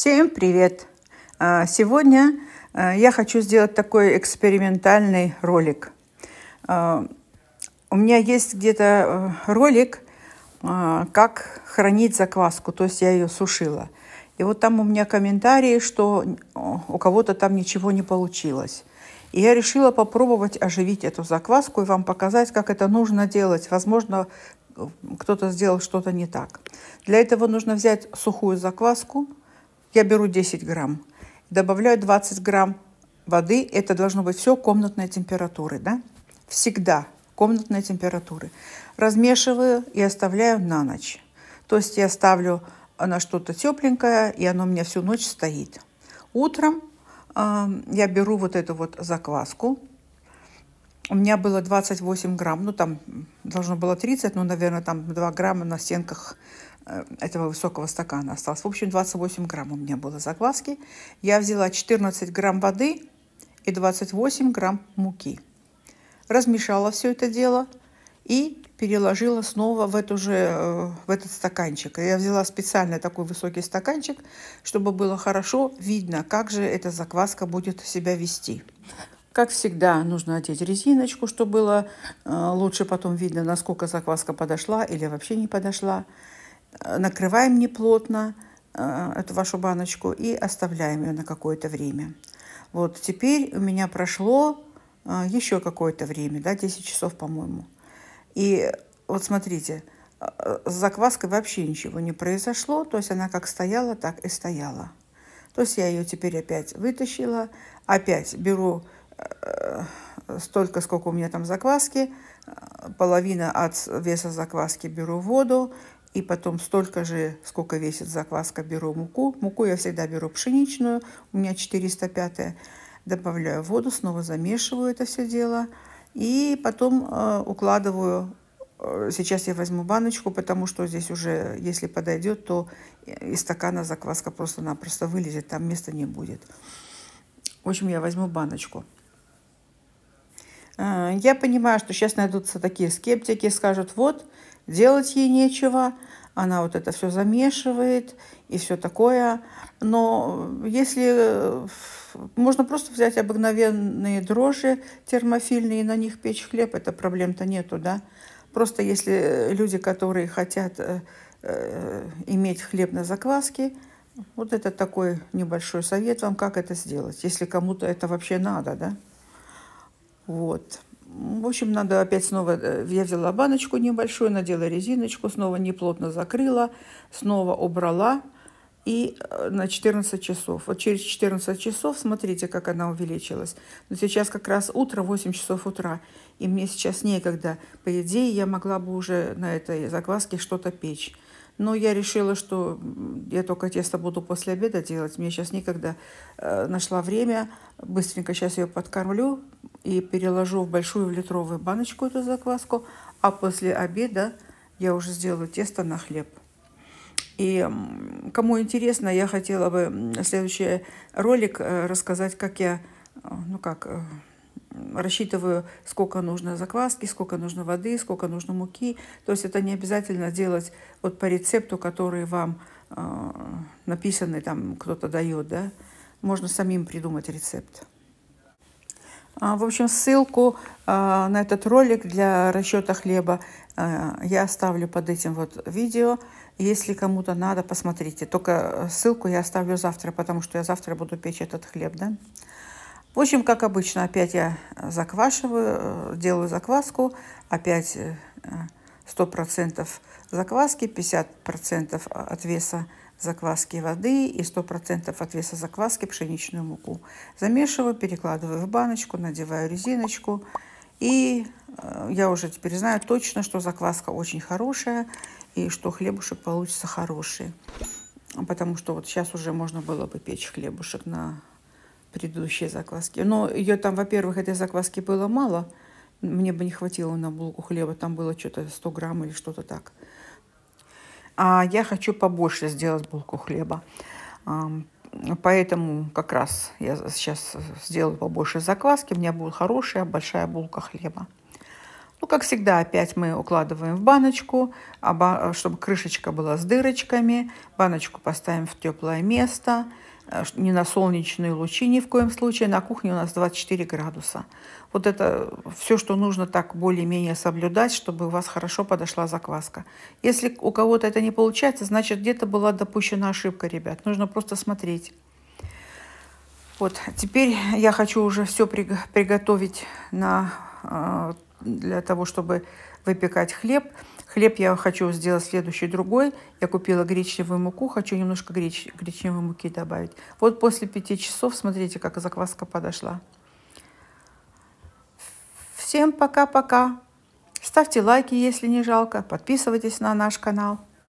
Всем привет! А, сегодня а, я хочу сделать такой экспериментальный ролик. А, у меня есть где-то э, ролик, как хранить закваску, то есть я ее сушила. И вот там у меня комментарии, что у кого-то там ничего не получилось. И я решила попробовать оживить эту закваску и вам показать, как это нужно делать. Возможно, э, кто-то сделал что-то не так. Для этого нужно взять сухую закваску – я беру 10 грамм, добавляю 20 грамм воды. Это должно быть все комнатной температуры, да? Всегда комнатной температуры. Размешиваю и оставляю на ночь. То есть я ставлю на что-то тепленькое, и оно у меня всю ночь стоит. Утром э, я беру вот эту вот закваску. У меня было 28 грамм, ну там должно было 30, ну, наверное, там 2 грамма на стенках Э, этого высокого стакана осталось. В общем, 28 грамм у меня было закваски. Я взяла 14 грамм воды и 28 грамм муки. Размешала все это дело и переложила снова в, эту же, э, в этот стаканчик. Я взяла специально такой высокий стаканчик, чтобы было хорошо видно, как же эта закваска будет себя вести. Как всегда, нужно одеть резиночку, чтобы было э, лучше потом видно, насколько закваска подошла или вообще не подошла накрываем неплотно э, эту вашу баночку и оставляем ее на какое-то время. Вот теперь у меня прошло э, еще какое-то время, да, 10 часов, по-моему. И вот смотрите, с э, закваской вообще ничего не произошло, то есть она как стояла, так и стояла. То есть я ее теперь опять вытащила, опять беру столько, сколько у меня там закваски, половина от веса закваски беру воду, и потом столько же, сколько весит закваска, беру муку. Муку я всегда беру пшеничную, у меня 405 добавляю воду, снова замешиваю это все дело. И потом э, укладываю, э, сейчас я возьму баночку, потому что здесь уже, если подойдет, то э, из стакана закваска просто-напросто вылезет, там места не будет. В общем, я возьму баночку. Э, я понимаю, что сейчас найдутся такие скептики, скажут, вот, делать ей нечего, она вот это все замешивает и все такое. Но если э, можно просто взять обыкновенные дрожжи термофильные и на них печь хлеб, это проблем-то нету, да. Просто если э, люди, которые хотят э, э, иметь хлеб на закваске, вот это такой небольшой совет вам, как это сделать, если кому-то это вообще надо, да. Вот. В общем, надо опять снова... Э, я взяла баночку небольшую, надела резиночку, снова неплотно закрыла, снова убрала и э, на 14 часов. Вот через 14 часов, смотрите, как она увеличилась. Но сейчас как раз утро, 8 часов утра, и мне сейчас некогда. По идее, я могла бы уже на этой закваске что-то печь. Но я решила, что я только тесто буду после обеда делать. Мне сейчас никогда э, нашла время. Быстренько сейчас ее подкормлю и переложу в большую в литровую баночку эту закваску. А после обеда я уже сделаю тесто на хлеб. И кому интересно, я хотела бы следующий ролик э, рассказать, как я, э, ну как, рассчитываю, сколько нужно закваски, сколько нужно воды, сколько нужно муки. То есть это не обязательно делать вот по рецепту, который вам э, написанный там кто-то дает, да. Можно самим придумать рецепт. А, в общем, ссылку а, на этот ролик для расчета хлеба я оставлю под этим вот видео. Если кому-то надо, посмотрите. Только э, ссылку я оставлю завтра, потому что я завтра буду печь этот хлеб, да? В общем, как обычно, опять я э, заквашиваю, э, делаю закваску, опять 100% э, закваски, 50% от веса закваски воды и 100% от веса закваски пшеничную муку. Замешиваю, перекладываю в баночку, надеваю резиночку. И я уже теперь знаю точно, что закваска очень хорошая и что хлебушек получится хороший. Потому что вот сейчас уже можно было бы печь хлебушек на предыдущей закваски. Но ее там, во-первых, этой закваски было мало. Мне бы не хватило на булку хлеба. Там было что-то 100 грамм или что-то так. А я хочу побольше сделать булку хлеба. Поэтому как раз я сейчас сделаю побольше закваски. У меня будет хорошая большая булка хлеба. Ну, как всегда, опять мы укладываем в баночку, а э, чтобы крышечка была с дырочками. Баночку поставим в теплое место, э, не на солнечные лучи ни в коем случае. На кухне у нас 24 градуса. Вот это э, все, что нужно так более-менее соблюдать, чтобы у вас хорошо подошла закваска. Если у кого-то это не получается, значит, где-то была допущена ошибка, ребят. Нужно просто смотреть. Вот, теперь я хочу уже все приготовить на для того, чтобы выпекать хлеб. Хлеб я хочу сделать следующий, другой. Я купила гречневую муку, хочу немножко греч, гречневой муки добавить. Вот после пяти часов, смотрите, как закваска подошла. Всем пока-пока. Ставьте лайки, если не жалко. Подписывайтесь на наш канал.